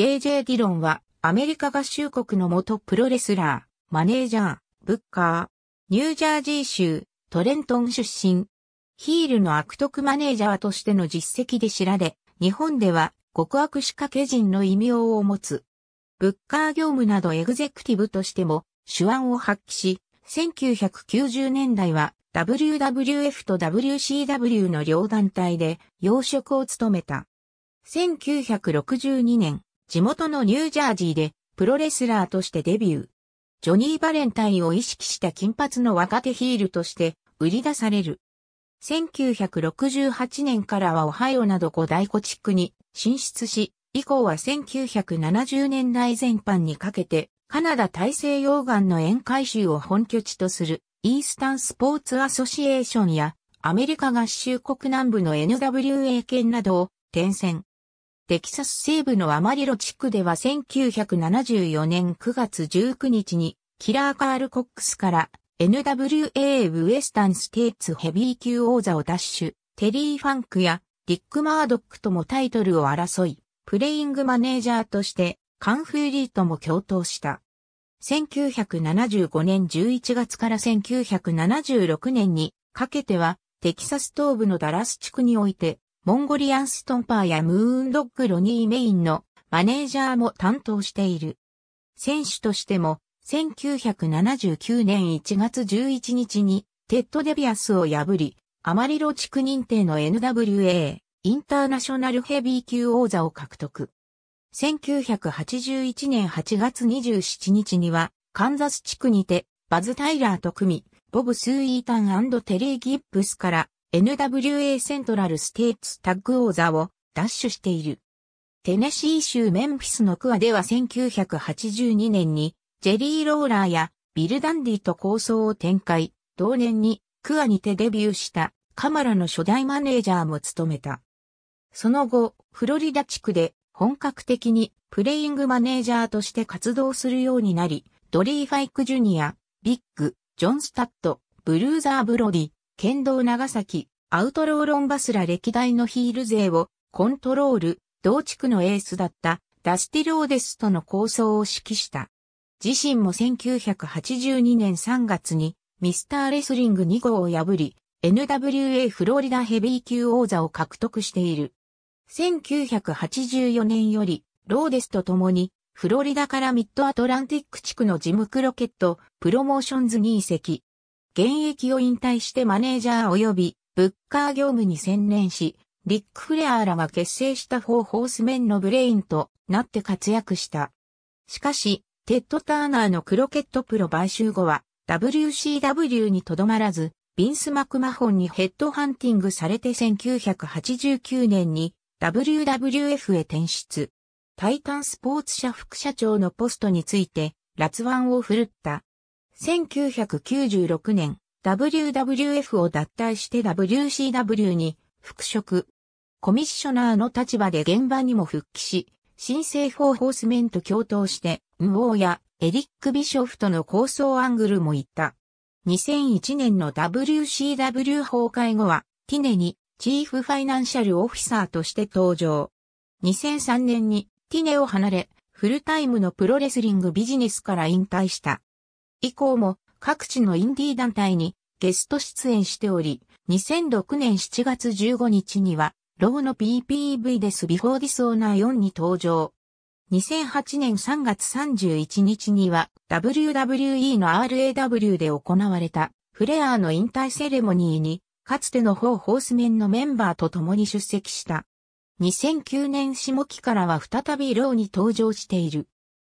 JJ ディロンはアメリカ合衆国の元プロレスラー、マネージャー、ブッカー、ニュージャージー州、トレントン出身。ヒールの悪徳マネージャーとしての実績で知られ、日本では極悪仕掛け人の異名を持つ。ブッカー業務などエグゼクティブとしても手腕を発揮し、1990年代は WWF と WCW の両団体で養殖を務めた。1962年、地元のニュージャージーでプロレスラーとしてデビュー。ジョニー・バレンタインを意識した金髪の若手ヒールとして売り出される。1968年からはオハイオなど五大湖地区に進出し、以降は1970年代前半にかけて、カナダ大西洋岸の沿海州を本拠地とするイースタンスポーツアソシエーションやアメリカ合衆国南部の NWA 県などを転戦。テキサス西部のアマリロ地区では1974年9月19日に、キラー・カール・コックスから NWA ウエスタンステーツヘビー級王座を奪取、テリー・ファンクやディック・マードックともタイトルを争い、プレイングマネージャーとしてカンフーリーとも共闘した。1975年11月から1976年にかけてはテキサス東部のダラス地区においてモンゴリアンストンパーやムーンドッグロニー・メインのマネージャーも担当している。選手としても、1979年1月11日にテッド・デビアスを破り、アマリロ地区認定の NWA、インターナショナルヘビー級王座を獲得。1981年8月27日には、カンザス地区にて、バズ・タイラーと組み、ボブ・スーイータンテリー・ギップスから NWA セントラルステーツタッグ王座を奪取している。テネシー州メンフィスのクアでは1982年にジェリー・ローラーやビル・ダンディと構想を展開、同年にクアにてデビューしたカマラの初代マネージャーも務めた。その後、フロリダ地区で本格的にプレイングマネージャーとして活動するようになり、ドリー・ファイク・ジュニア、ビッグ、ジョン・スタッド、ブルーザー・ブロディ、剣道長崎、アウトローロンバスラ歴代のヒール勢をコントロール、同地区のエースだったダスティローデスとの構想を指揮した。自身も1982年3月にミスターレスリング2号を破り、NWA フロリダヘビー級王座を獲得している。1984年より、ローデスと共に、フロリダからミッドアトランティック地区のジムクロケット、プロモーションズに移籍。現役を引退してマネージャー及びブッカー業務に専念し、リック・フレアーらが結成したフォーホースメンのブレインとなって活躍した。しかし、テッド・ターナーのクロケットプロ買収後は、WCW にとどまらず、ビンス・マクマホンにヘッドハンティングされて1989年に WWF へ転出。タイタンスポーツ社副社長のポストについて、ラツワンを振るった1996年、WWF を脱退して WCW に復職。コミッショナーの立場で現場にも復帰し、新生法ホースメンと共闘して、ウォーやエリック・ビショフとの構想アングルも行った。2001年の WCW 崩壊後は、ティネにチーフファイナンシャルオフィサーとして登場。2003年にティネを離れ、フルタイムのプロレスリングビジネスから引退した。以降も各地のインディー団体にゲスト出演しており、2006年7月15日には、ローの PPV です。ビフォーディスオーナー4に登場。2008年3月31日には WWE の RAW で行われたフレアーの引退セレモニーにかつてのー・ホースメンのメンバーと共に出席した。2009年下期からは再びローに登場している。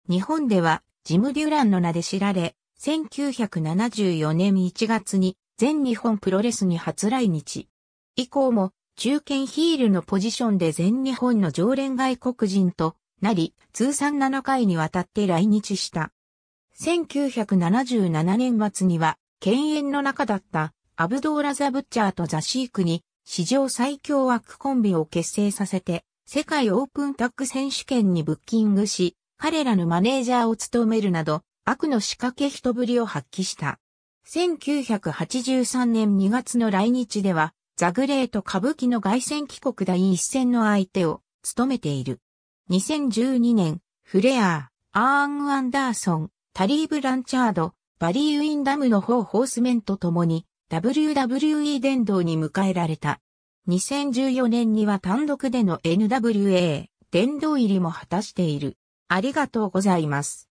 日本ではジム・デュランの名で知られ、1974年1月に全日本プロレスに初来日。以降も中堅ヒールのポジションで全日本の常連外国人となり、通算7回にわたって来日した。1977年末には、犬猿の中だったアブドーラ・ザ・ブッチャーとザ・シークに史上最強枠コンビを結成させて、世界オープンタッグ選手権にブッキングし、彼らのマネージャーを務めるなど、悪の仕掛け人ぶりを発揮した。1983年2月の来日では、ザグレート歌舞伎の外戦帰国第一戦の相手を務めている。2012年、フレアー、アーン・アンダーソン、タリー・ブランチャード、バリー・ウィンダムの方ホースメンと共に WWE 殿堂に迎えられた。2014年には単独での NWA 殿堂入りも果たしている。ありがとうございます。